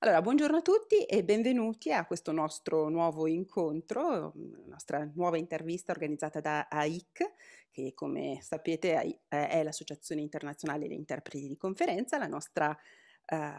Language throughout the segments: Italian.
Allora, buongiorno a tutti e benvenuti a questo nostro nuovo incontro, la nostra nuova intervista organizzata da AIC, che come sapete eh, è l'Associazione Internazionale degli Interpreti di Conferenza, la nostra eh,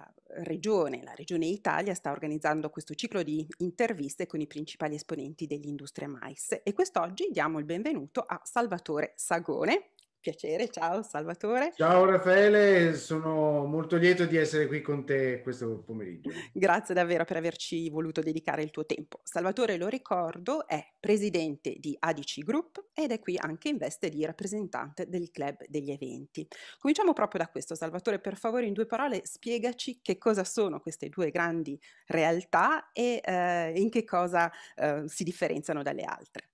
regione, la regione Italia, sta organizzando questo ciclo di interviste con i principali esponenti dell'industria mais e quest'oggi diamo il benvenuto a Salvatore Sagone, Piacere, ciao Salvatore. Ciao Raffaele, sono molto lieto di essere qui con te questo pomeriggio. Grazie davvero per averci voluto dedicare il tuo tempo. Salvatore, lo ricordo, è presidente di ADC Group ed è qui anche in veste di rappresentante del club degli eventi. Cominciamo proprio da questo, Salvatore, per favore in due parole spiegaci che cosa sono queste due grandi realtà e eh, in che cosa eh, si differenziano dalle altre.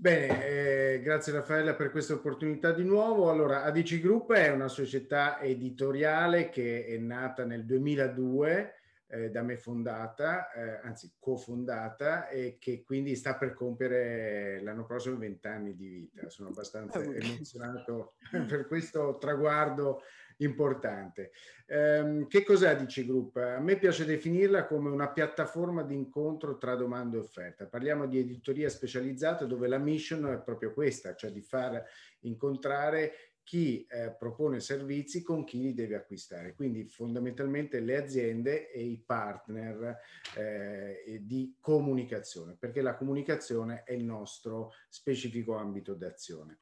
Bene, eh, grazie Raffaella per questa opportunità di nuovo. Allora, ADC Group è una società editoriale che è nata nel 2002, eh, da me fondata, eh, anzi cofondata, e che quindi sta per compiere l'anno prossimo 20 anni di vita. Sono abbastanza ah, emozionato per questo traguardo importante. Ehm, che cos'è DC Group? A me piace definirla come una piattaforma di incontro tra domanda e offerta. Parliamo di editoria specializzata dove la mission è proprio questa, cioè di far incontrare chi eh, propone servizi con chi li deve acquistare. Quindi fondamentalmente le aziende e i partner eh, di comunicazione, perché la comunicazione è il nostro specifico ambito d'azione.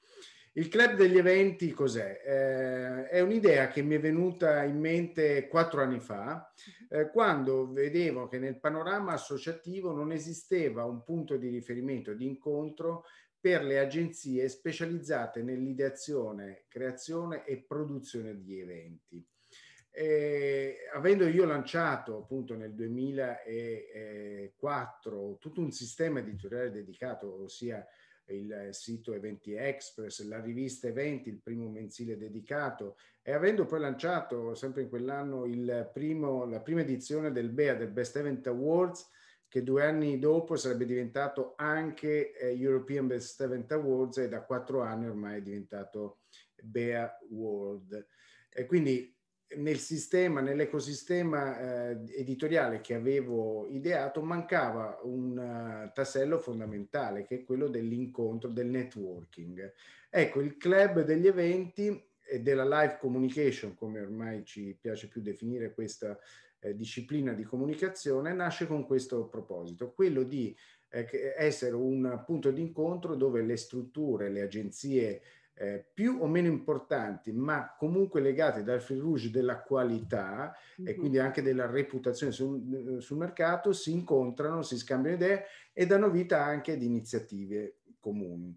Il club degli eventi cos'è? Eh, è un'idea che mi è venuta in mente quattro anni fa, eh, quando vedevo che nel panorama associativo non esisteva un punto di riferimento, di incontro per le agenzie specializzate nell'ideazione, creazione e produzione di eventi. Eh, avendo io lanciato appunto nel 2004 eh, tutto un sistema editoriale dedicato, ossia il eh, sito Eventi Express, la rivista Eventi, il primo mensile dedicato e avendo poi lanciato sempre in quell'anno il primo, la prima edizione del BEA, del Best Event Awards, che due anni dopo sarebbe diventato anche eh, European Best Event Awards e da quattro anni ormai è diventato BEA World. E quindi nel sistema, nell'ecosistema eh, editoriale che avevo ideato mancava un uh, tassello fondamentale che è quello dell'incontro, del networking. Ecco, il club degli eventi e della live communication, come ormai ci piace più definire questa eh, disciplina di comunicazione, nasce con questo proposito, quello di eh, essere un punto di incontro dove le strutture, le agenzie eh, più o meno importanti, ma comunque legate dal fil rouge della qualità mm-hmm. e mhm. quindi anche della reputazione sul, eh, sul, mercato, si incontrano, si scambiano idee e danno vita anche ad iniziative comuni.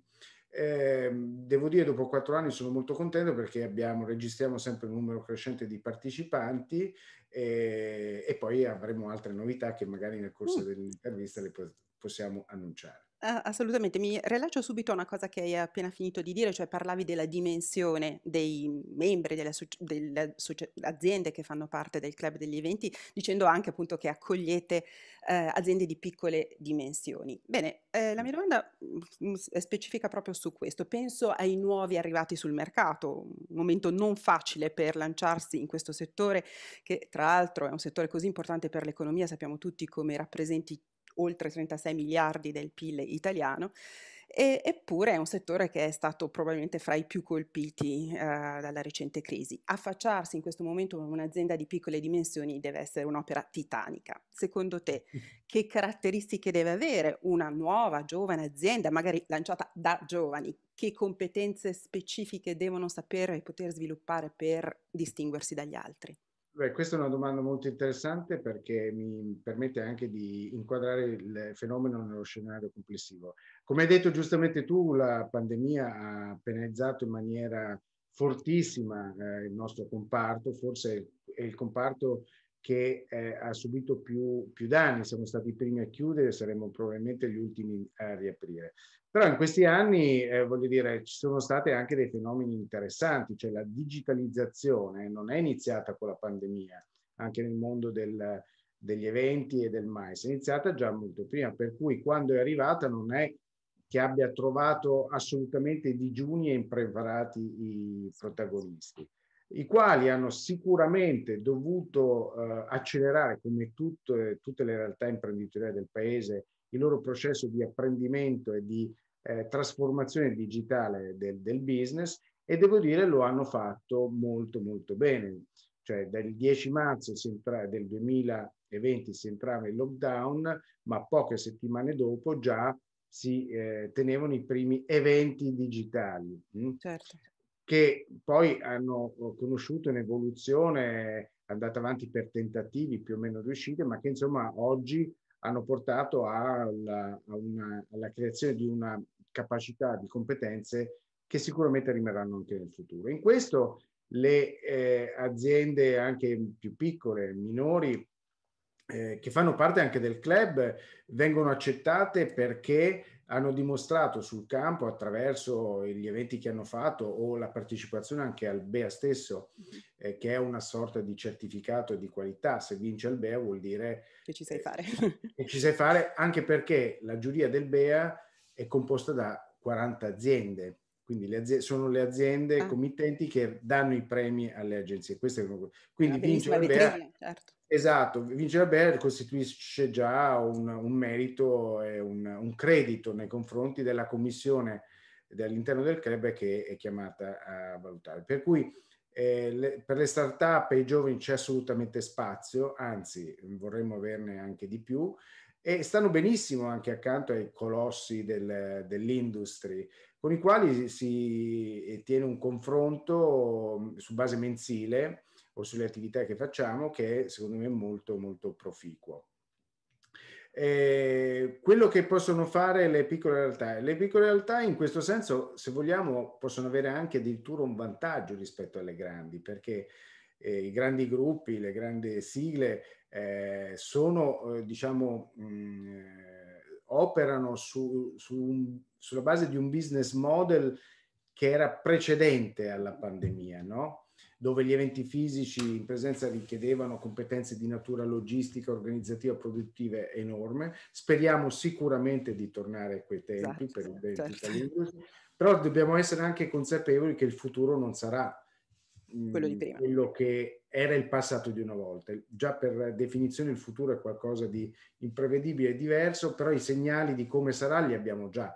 Eh, devo dire, dopo quattro anni sono molto contento perché abbiamo, registriamo sempre un numero crescente di partecipanti e, e poi avremo altre novità che magari nel corso mm. dell'intervista le possiamo annunciare assolutamente, mi rilascio subito a una cosa che hai appena finito di dire, cioè parlavi della dimensione dei membri delle, delle aziende che fanno parte del club degli eventi, dicendo anche appunto che accogliete eh, aziende di piccole dimensioni. Bene, eh, la mia domanda mm, è specifica proprio su questo. Penso ai nuovi arrivati sul mercato, un momento non facile per lanciarsi in questo settore, che tra l'altro è un settore così importante per l'economia, sappiamo tutti come rappresenti oltre 36 miliardi del PIL italiano, e, eppure è un settore che è stato probabilmente fra i più colpiti eh, dalla recente crisi. Affacciarsi in questo momento a un'azienda di piccole dimensioni deve essere un'opera titanica. Secondo te, che caratteristiche deve avere una nuova, giovane azienda, magari lanciata da giovani? Che competenze specifiche devono sapere e poter sviluppare per distinguersi dagli altri? Beh, questa è una domanda molto interessante perché mi permette anche di inquadrare il fenomeno nello scenario complessivo. Come hai detto giustamente tu, la pandemia ha penalizzato in maniera fortissima eh, il nostro comparto, forse è il comparto che eh, ha subito più, più, danni, siamo stati i primi a chiudere, saremo probabilmente gli ultimi eh, a riaprire. Però in questi anni, eh, voglio dire, ci sono stati anche dei fenomeni interessanti, cioè la digitalizzazione non è iniziata con la pandemia, anche nel mondo del, degli eventi e del mais, è iniziata già molto prima, per cui quando è arrivata non è che abbia trovato assolutamente digiuni e impreparati i protagonisti i quali hanno sicuramente dovuto eh, accelerare, come tutto, eh, tutte le realtà imprenditoriali del paese, il loro processo di apprendimento e di eh, trasformazione digitale del, del, business e devo dire lo hanno fatto molto molto bene. Cioè dal 10 marzo entra, del 2020 si entrava in lockdown, ma poche settimane dopo già si eh, tenevano i primi eventi digitali. Mm? Certo che poi hanno eh, conosciuto un'evoluzione andata avanti per tentativi più o meno riusciti, ma che insomma oggi hanno portato alla, una, alla creazione di una capacità di competenze che sicuramente rimarranno anche nel futuro. In questo le eh, aziende anche più piccole, minori, eh, che fanno parte anche del club, vengono accettate perché hanno dimostrato sul campo attraverso gli eventi che hanno fatto o la partecipazione anche al BEA stesso, mm-hmm. eh, che è una sorta di certificato di qualità. Se vince il BEA vuol dire che ci sai fare. che ci sai fare, anche perché la giuria del BEA è composta da 40 aziende quindi le aziende, sono le aziende ah. committenti che danno i premi alle agenzie. Queste sono, quindi ah, vince Albert, certo. esatto, vince Albert costituisce già un, un merito e un, un, credito nei confronti della commissione all'interno del club che è chiamata a valutare. Per cui eh, le, per le start-up e i giovani c'è assolutamente spazio, anzi vorremmo averne anche di più e stanno benissimo anche accanto ai colossi del, dell'industry con i quali si eh, tiene un confronto mm, su base mensile o sulle attività che facciamo che è, secondo me è molto molto proficuo. Eh, quello che possono fare le piccole realtà. Le piccole realtà in questo senso, se vogliamo, possono avere anche addirittura un vantaggio rispetto alle grandi, perché eh, i grandi gruppi, le grandi sigle eh, sono, eh, diciamo, mh, mm, eh, operano su, su un, sulla base di un business model che era precedente alla pandemia, no? dove gli eventi fisici in presenza richiedevano competenze di natura logistica, organizzativa, produttiva enorme. Speriamo sicuramente di tornare a quei tempi esatto, certo, per il bene però dobbiamo essere anche consapevoli che il futuro non sarà quello, di prima. quello che era il passato di una volta. Già per definizione il futuro è qualcosa di imprevedibile e diverso, però i segnali di come sarà li abbiamo già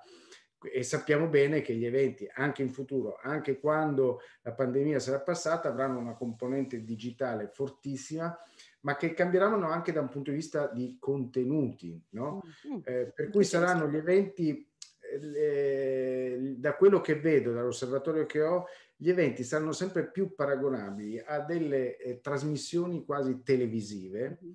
e sappiamo bene che gli eventi anche in futuro, anche quando la pandemia sarà passata, avranno una componente digitale fortissima, ma che cambieranno anche da un punto di vista di contenuti, no? Mm, mm. eh, per cui saranno gli eventi, eh, da quello che vedo, dall'osservatorio che ho, gli eventi saranno sempre più paragonabili a delle eh, trasmissioni quasi televisive. Mm-hmm.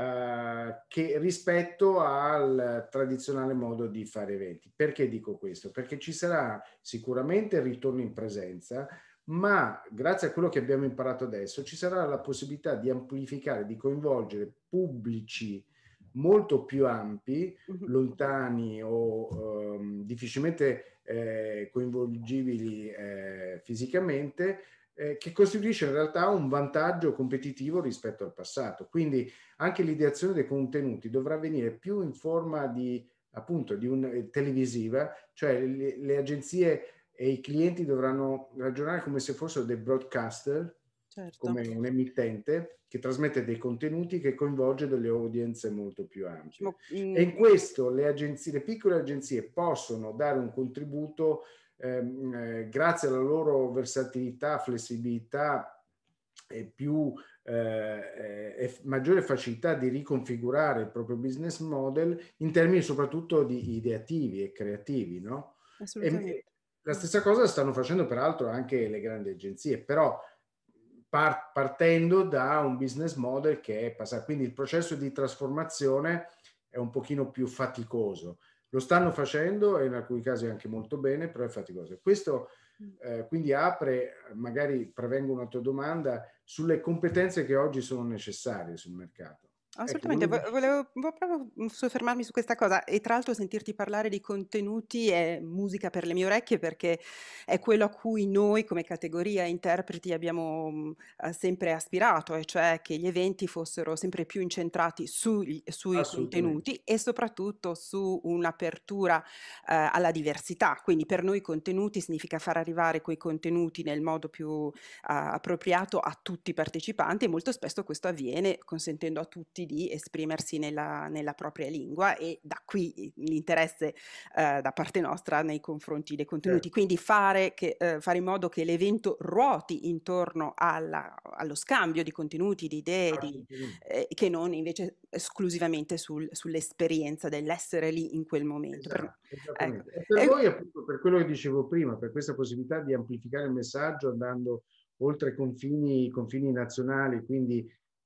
Eh, che rispetto al tradizionale modo di fare eventi. Perché dico questo? Perché ci sarà sicuramente il ritorno in presenza, ma grazie a quello che abbiamo imparato adesso ci sarà la possibilità di amplificare, di coinvolgere pubblici molto più ampi, mhm. lontani o um, difficilmente eh, coinvolgibili eh, fisicamente, eh, che costituisce in realtà un vantaggio competitivo rispetto al passato. Quindi anche l'ideazione dei contenuti dovrà venire più in forma di, appunto, di un, eh, televisiva, cioè le, le agenzie e i clienti dovranno ragionare come se fossero dei broadcaster, Certo. come un emittente che trasmette dei contenuti che coinvolge delle audience molto più ampie. Ma, in... Mm. E in questo le, agenzie, le piccole agenzie possono dare un contributo ehm, eh, grazie alla loro versatilità, flessibilità e più eh, eh e maggiore facilità di riconfigurare il proprio business model in termini soprattutto di ideativi e creativi, no? E, la stessa cosa stanno facendo peraltro anche le grandi agenzie, però par- partendo da un business model che è passato, quindi il processo di trasformazione è un pochino più faticoso. Lo stanno facendo e in alcuni casi anche molto bene, però è faticoso. Questo mm. eh, quindi apre, magari prevengo una tua domanda, sulle competenze che oggi sono necessarie sul mercato. Assolutamente, volevo proprio mm, soffermarmi su questa cosa e tra l'altro sentirti parlare di contenuti è musica per le mie orecchie perché è quello a cui noi come categoria interpreti abbiamo mm, eh, sempre aspirato, e cioè che gli eventi fossero sempre più incentrati sugli- sui contenuti e soprattutto su un'apertura eh, alla diversità. Quindi per noi contenuti significa far arrivare quei contenuti nel modo più eh, appropriato a tutti i partecipanti e molto spesso questo avviene consentendo a tutti di esprimersi nella, nella propria lingua e da qui l'interesse eh, da parte nostra nei confronti dei contenuti. Certo. Quindi fare, che, eh, fare in modo che l'evento ruoti intorno alla, allo scambio di contenuti, di idee, di, eh, che non invece esclusivamente sul, sull'esperienza dell'essere lì in quel momento. Esatto, ecco. per, voi appunto per quello che dicevo prima, per questa possibilità di amplificare il messaggio andando oltre confini, confini nazionali, quindi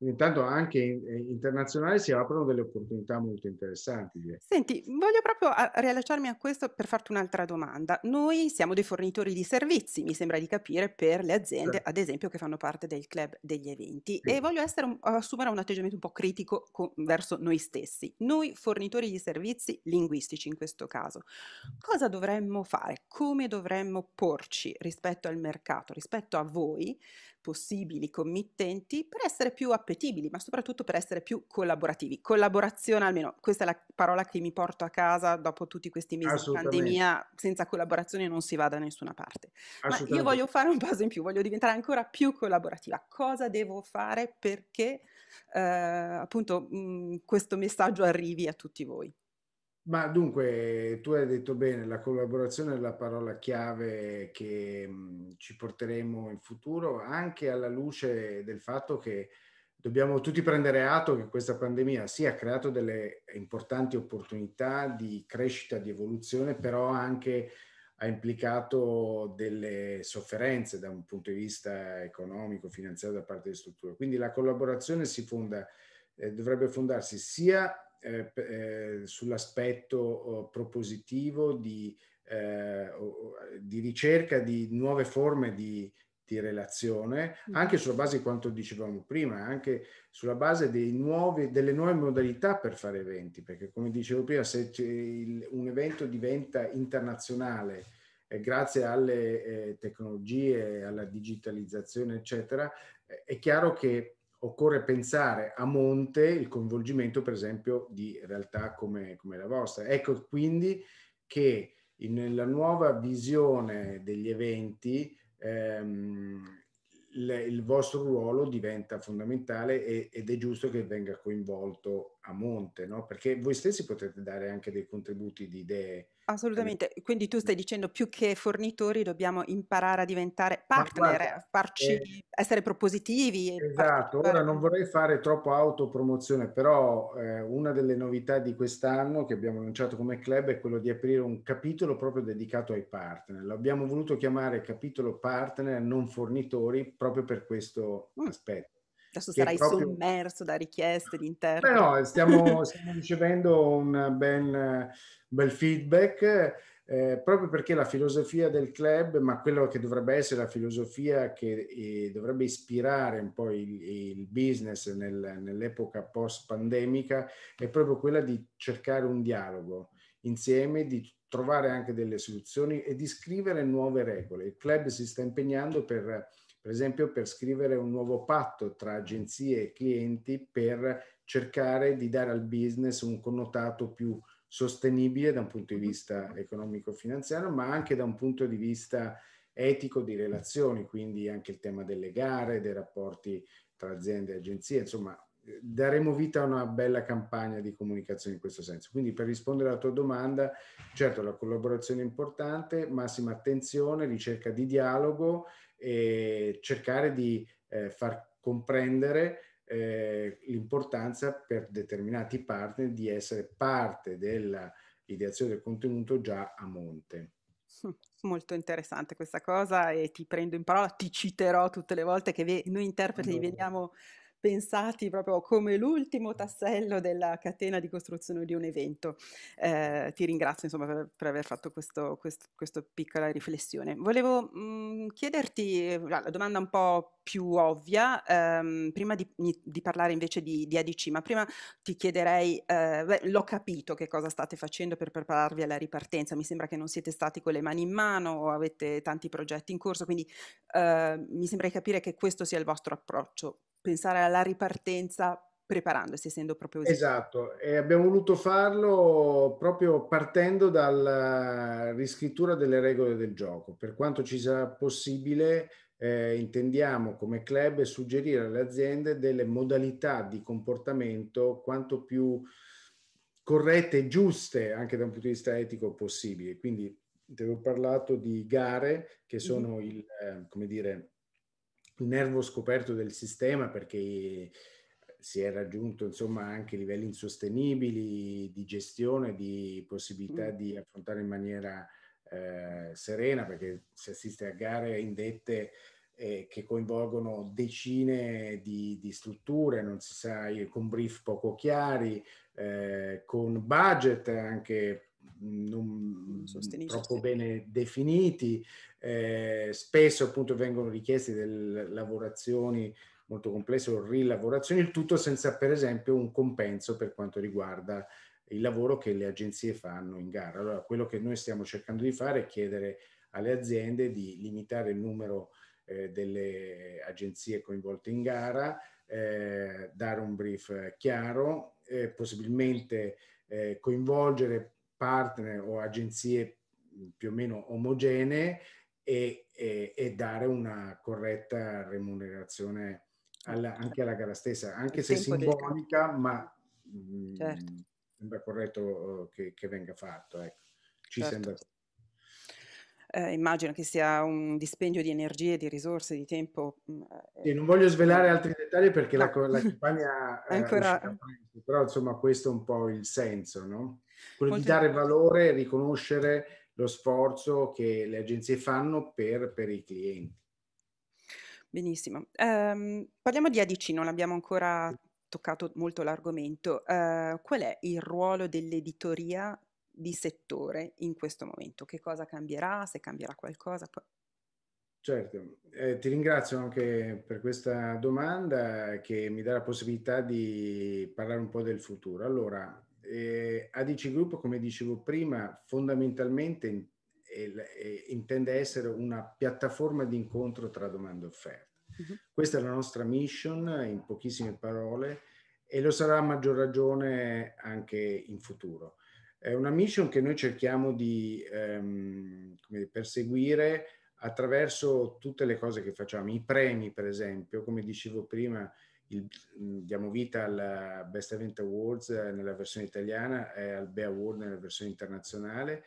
intanto anche eh, internazionale, si aprono delle opportunità molto interessanti. Senti, voglio proprio riallacciarmi a questo per farti un'altra domanda. Noi siamo dei fornitori di servizi, mi sembra di capire, per le aziende, certo. ad esempio, che fanno parte del club degli eventi sì. e voglio un, assumere un atteggiamento un po' critico con, verso noi stessi. Noi fornitori di servizi linguistici in questo caso, cosa dovremmo fare? Come dovremmo porci rispetto al mercato, rispetto a voi, possibili committenti per essere più appetibili, ma soprattutto per essere più collaborativi. Collaborazione, almeno questa è la parola che mi porto a casa dopo tutti questi mesi di pandemia, senza collaborazione non si va da nessuna parte. Ma io voglio fare un passo in più, voglio diventare ancora più collaborativa. Cosa devo fare perché eh, appunto mh, mm, questo messaggio arrivi a tutti voi? Ma dunque, tu hai detto bene, la collaborazione è la parola chiave che mhmm, ci porteremo in futuro, anche alla luce del fatto che dobbiamo tutti prendere atto che questa pandemia sì, ha creato delle importanti opportunità di crescita, di evoluzione, però anche ha implicato delle sofferenze da un punto di vista economico, finanziario da parte delle strutture. Quindi la collaborazione si fonda, eh, dovrebbe fondarsi sia eh, eh, sull'aspetto oh, propositivo di, eh, di, ricerca di nuove forme di, di relazione, mm. anche sulla base di quanto dicevamo prima, anche sulla base nuovi, delle nuove modalità per fare eventi, perché come dicevo prima, se il, un evento diventa internazionale, eh, grazie alle eh, tecnologie, alla digitalizzazione, eccetera, è chiaro che occorre pensare a monte il coinvolgimento, per esempio, di realtà come, come la vostra. Ecco quindi che nella nuova visione degli eventi ehm, il vostro ruolo diventa fondamentale ed è giusto che venga coinvolto a monte, no? perché voi stessi potete dare anche dei contributi di idee Assolutamente, quindi tu stai dicendo più che fornitori dobbiamo imparare a diventare partner, guarda, farci eh, essere propositivi. Esatto, ora non vorrei fare troppo autopromozione, però eh, una delle novità di quest'anno che abbiamo lanciato come club è quello di aprire un capitolo proprio dedicato ai partner. L'abbiamo voluto chiamare capitolo partner non fornitori proprio per questo mm. aspetto. Adesso sarai proprio... sommerso da richieste di interpreti. no, stiamo, stiamo ricevendo un ben, bel feedback. Eh, proprio perché la filosofia del club, ma quello che dovrebbe essere la filosofia che eh, dovrebbe ispirare un po' il, il business nel, nell'epoca post-pandemica, è proprio quella di cercare un dialogo insieme, di trovare anche delle soluzioni e di scrivere nuove regole. Il club si sta impegnando per per esempio per scrivere un nuovo patto tra agenzie e clienti per cercare di dare al business un connotato più sostenibile da un punto di mhm. vista economico-finanziario, ma anche da un punto di vista etico di relazioni, quindi anche il tema delle gare, dei rapporti tra aziende e agenzie, insomma eh, daremo vita a una bella campagna di comunicazione in questo senso. Quindi per rispondere alla tua domanda, certo la collaborazione è importante, massima attenzione, ricerca di dialogo e cercare di eh, far comprendere eh, l'importanza per determinati partner di essere parte dell'ideazione del contenuto già a monte. Molto interessante questa cosa e ti prendo in parola, ti citerò tutte le volte che noi interpreti veniamo pensati proprio come l'ultimo tassello della catena di costruzione di un evento. Eh, ti ringrazio insomma per, per aver fatto questa piccola riflessione. Volevo mh, mm, chiederti la domanda un po' più ovvia, ehm, prima di, di, parlare invece di, di, ADC, ma prima ti chiederei, eh, l'ho capito che cosa state facendo per prepararvi alla ripartenza, mi sembra che non siete stati con le mani in mano, avete tanti progetti in corso, quindi eh, mi sembra di capire che questo sia il vostro approccio pensare alla ripartenza preparandosi, essendo proprio così. Esatto, e abbiamo voluto farlo proprio partendo dalla eh, riscrittura delle regole del gioco. Per quanto ci sia possibile, eh, intendiamo come club suggerire alle aziende delle modalità di comportamento quanto più corrette e giuste anche da un punto di vista etico possibile. Quindi ti avevo parlato di gare che sono il, eh, come dire, nervo scoperto del sistema perché eh, si è raggiunto insomma anche livelli insostenibili di gestione, di possibilità mm. di affrontare in maniera eh, serena perché si assiste a gare indette eh, che coinvolgono decine di, di, strutture, non si sa, eh, con brief poco chiari, eh, con budget anche non troppo bene definiti, eh, spesso appunto vengono richieste delle lavorazioni molto complesse o rilavorazioni, il tutto senza per esempio un compenso per quanto riguarda il lavoro che le agenzie fanno in gara. Allora quello che noi stiamo cercando di fare è chiedere alle aziende di limitare il numero eh, delle agenzie coinvolte in gara, eh, dare un brief chiaro, eh, possibilmente eh, coinvolgere partner o agenzie più o meno omogenee e, e, e dare una corretta remunerazione alla, certo. anche alla gara stessa, anche Il se simbolica, del... ma mh, certo. Mm, sembra corretto uh, che, che, venga fatto. Ecco. Ci certo. sembra eh, immagino che sia un dispendio di energie, di risorse, di tempo. Mm, eh, sì, non voglio svelare eh, altri dettagli perché no. la, la, campagna è eh, ancora... Uscita, però insomma questo è un po' il senso, no? Quello Molto di dare valore e riconoscere lo sforzo che le agenzie fanno per, per i clienti. Benissimo. Ehm, parliamo di ADC, non abbiamo ancora toccato molto l'argomento. Eh, qual è il ruolo dell'editoria di settore in questo momento? Che cosa cambierà? Se cambierà qualcosa? Certo, eh, ti ringrazio anche per questa domanda che mi dà la possibilità di parlare un po' del futuro. Allora, eh, ADC Group, come dicevo prima, fondamentalmente intende essere una piattaforma di incontro tra domanda e offerta. Uh-huh. Questa è la nostra mission, in pochissime parole, e lo sarà a maggior ragione anche in futuro. È una mission che noi cerchiamo di ehm, perseguire attraverso tutte le cose che facciamo, i premi per esempio, come dicevo prima, il, mm, diamo vita al Best Event Awards eh, nella versione italiana e al Be Award nella versione internazionale.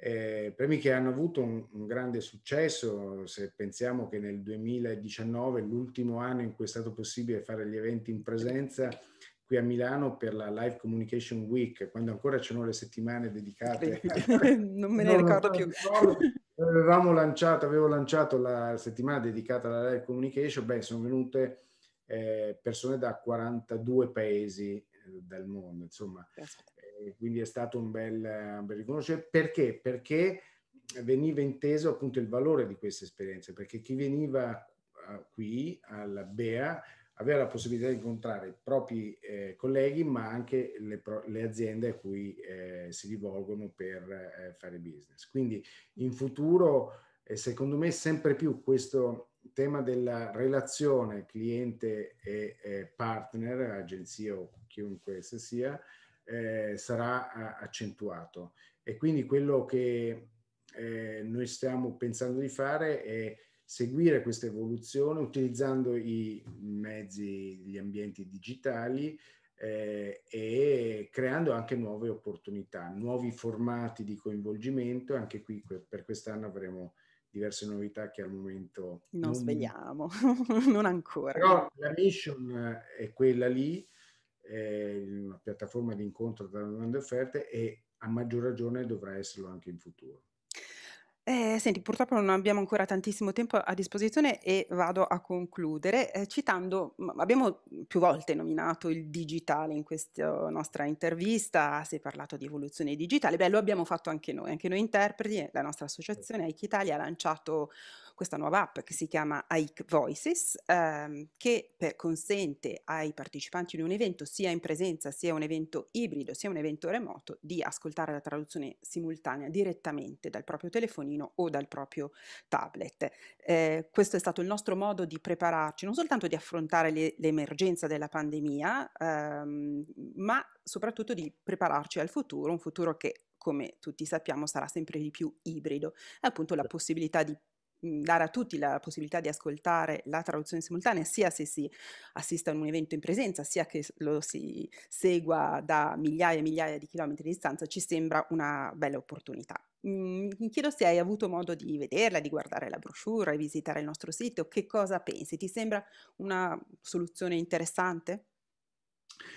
Eh, premi che hanno avuto un, un, grande successo, se pensiamo che nel 2019, l'ultimo anno in cui è stato possibile fare gli eventi in presenza qui a Milano per la Live Communication Week, quando ancora c'erano le settimane dedicate. non me ne non ricordo più. avevamo lanciato, avevo lanciato la settimana dedicata alla Live Communication, beh, sono venute eh, persone da 42 paesi eh, del mondo, insomma. Eh, quindi è stato un bel, un bel riconoscimento. Perché? Perché veniva inteso appunto il valore di questa esperienza, perché chi veniva eh, qui alla BEA aveva la possibilità di incontrare i propri eh, colleghi, ma anche le, pro- le aziende a cui eh, si rivolgono per eh, fare business. Quindi in futuro, secondo me, sempre più questo tema della relazione cliente e partner, agenzia o chiunque essa sia, eh, sarà eh, accentuato. E quindi quello che eh, noi stiamo pensando di fare è seguire questa evoluzione utilizzando i mezzi, gli ambienti digitali eh, e creando anche nuove opportunità, nuovi formati di coinvolgimento. Anche qui per quest'anno avremo diverse novità che al momento... Non, non svegliamo, non ancora. Però la mission eh, è quella lì, è una piattaforma di incontro tra domande e offerte e a maggior ragione dovrà esserlo anche in futuro. Ehm, senti, purtroppo non abbiamo ancora tantissimo tempo a disposizione e vado a concludere, ehm, citando abbiamo, più volte nominato il digitale in questa nostra intervista, si è parlato di evoluzione digitale, beh lo abbiamo fatto anche noi, anche noi interpreti eh, la nostra associazione Italia ha lanciato questa nuova app che si chiama Ike Voices, ehm, che per, consente ai partecipanti di un evento, sia in presenza, sia un evento ibrido, sia un evento remoto, di ascoltare la traduzione simultanea direttamente dal proprio telefonino o dal proprio tablet. Eh, questo è stato il nostro modo di prepararci, non soltanto di affrontare le, l'emergenza della pandemia, ehm, ma soprattutto di prepararci al futuro, un futuro che come tutti sappiamo sarà sempre di più ibrido, appunto la possibilità di Mhmm, dare a tutti la possibilità di ascoltare la traduzione simultanea sia se si assiste a un evento in presenza sia che lo si segua da migliaia e migliaia di chilometri di distanza ci sembra una bella opportunità. Mhmm, mi chiedo se hai avuto modo di vederla, di guardare la brochure, di visitare il nostro sito, che cosa pensi? Ti sembra una soluzione interessante?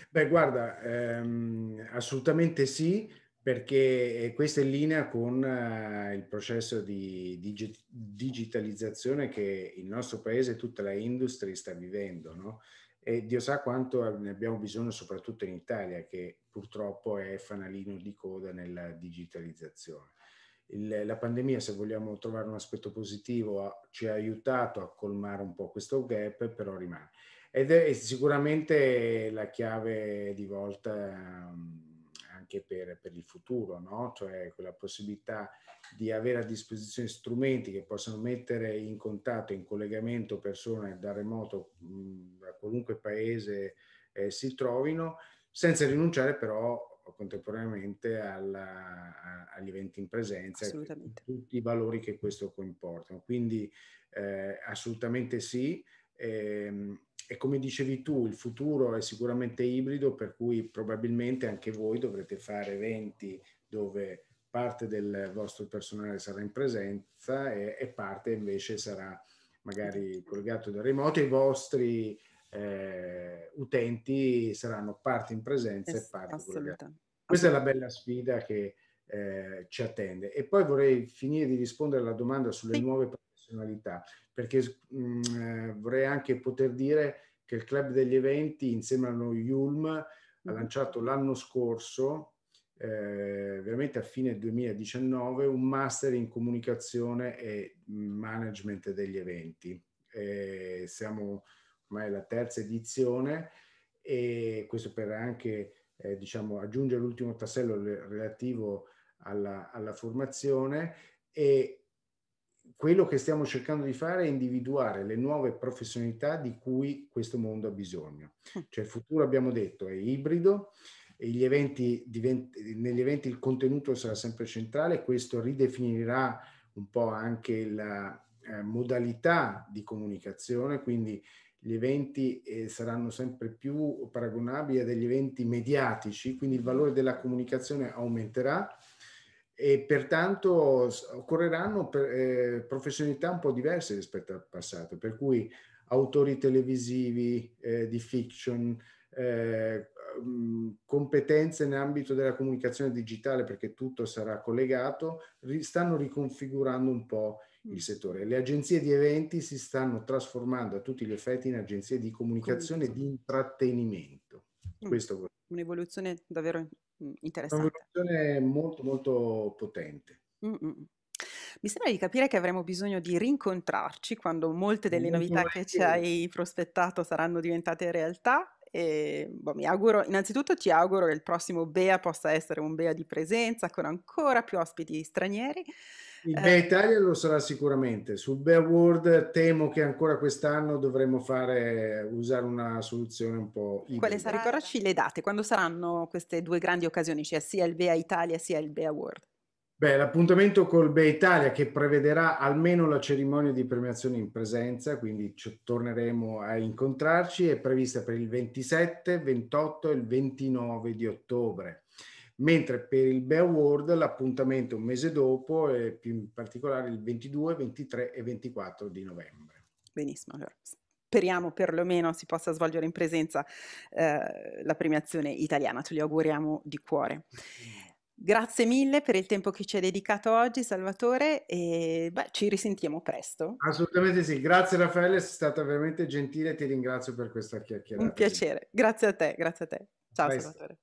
Beh, guarda, ehm, assolutamente sì perché eh, questo è in linea con uh, il processo di digi- digitalizzazione che il nostro paese e tutta la industria sta vivendo, no? E Dio sa quanto ne abbiamo bisogno, soprattutto in Italia, che purtroppo è fanalino di coda nella digitalizzazione. Il, la pandemia, se vogliamo trovare un aspetto positivo, ha, ci ha aiutato a colmare un po' questo gap, però rimane. Ed è sicuramente la chiave di volta. Um, anche per, per il futuro, no? cioè quella possibilità di avere a disposizione strumenti che possano mettere in contatto, in collegamento persone da remoto, mh, da qualunque paese eh, si trovino, senza rinunciare però contemporaneamente alla, agli eventi in presenza e tutti i valori che questo comporta. Quindi eh, assolutamente sì. Ehm, e come dicevi tu, il futuro è sicuramente ibrido, per cui probabilmente anche voi dovrete fare eventi dove parte del vostro personale sarà in presenza e, e parte invece sarà magari collegato da remoto, i vostri eh, utenti saranno parte in presenza e parte collegata. Questa è la bella sfida che eh, ci attende. E poi vorrei finire di rispondere alla domanda sulle sì. nuove professionalità, perché mh, mm, eh, vorrei anche poter dire che il Club degli Eventi, insieme a noi Yulm, ha mm. lanciato l'anno scorso, eh, veramente a fine 2019, un master in comunicazione e management degli eventi. Eh, siamo ormai alla terza edizione e questo per anche eh, diciamo, aggiungere l'ultimo tassello relativo alla, alla formazione e quello che stiamo cercando di fare è individuare le nuove professionalità di cui questo mondo ha bisogno. Cioè il futuro, abbiamo detto, è ibrido, eventi divent- negli eventi il contenuto sarà sempre centrale, questo ridefinirà un po' anche la eh, modalità di comunicazione, quindi gli eventi eh, saranno sempre più paragonabili a degli eventi mediatici, quindi il valore della comunicazione aumenterà e pertanto occorreranno per, eh, professionalità un po' diverse rispetto al passato, per cui autori televisivi, eh, di fiction, eh, mm, competenze nell'ambito della comunicazione digitale, perché tutto sarà collegato, ri, stanno riconfigurando un po' il mm. settore. Le agenzie di eventi si stanno trasformando a tutti gli effetti in agenzie di comunicazione e di intrattenimento. Mm. Questo un'evoluzione davvero Mm, interessante. È un'evoluzione molto molto potente. Mm-mm. Mi sembra di capire che avremo bisogno di rincontrarci quando molte delle Molto novità che ci hai prospettato saranno diventate realtà. E, boh, mi auguro, innanzitutto ti auguro che il prossimo BEA possa essere un BEA di presenza con ancora più ospiti stranieri il eh. Bea Italia lo sarà sicuramente. Sul Bea World temo che ancora quest'anno dovremo fare, usare una soluzione un po'... Ibrida. Quale sarà? Ricordaci le date, quando saranno queste due grandi occasioni, cioè sia il Bea Italia sia il Bea World? Beh, l'appuntamento col Bea Italia che prevederà almeno la cerimonia di premiazione in presenza, quindi torneremo a incontrarci, è prevista per il 27, 28 e il 29 di ottobre mentre per il Bear World l'appuntamento un mese dopo, e più in particolare il 22, 23 e 24 di novembre. Benissimo, allora speriamo perlomeno si possa svolgere in presenza eh, la premiazione italiana, ce li auguriamo di cuore. Grazie mille per il tempo che ci hai dedicato oggi, Salvatore, e beh, ci risentiamo presto. Assolutamente sì, grazie Raffaele, sei stata veramente gentile e ti ringrazio per questa chiacchierata. Un piacere, grazie a te, grazie a te. Ciao Salvatore.